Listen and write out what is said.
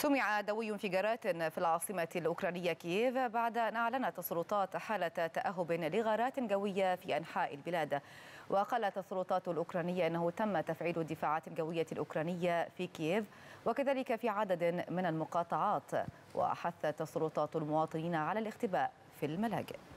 سمع دوي انفجارات في العاصمة الأوكرانية كييف بعد أن أعلنت السلطات حالة تأهب لغارات جوية في أنحاء البلاد وقالت السلطات الأوكرانية أنه تم تفعيل الدفاعات الجوية الأوكرانية في كييف وكذلك في عدد من المقاطعات وحثت السلطات المواطنين على الاختباء في الملاجئ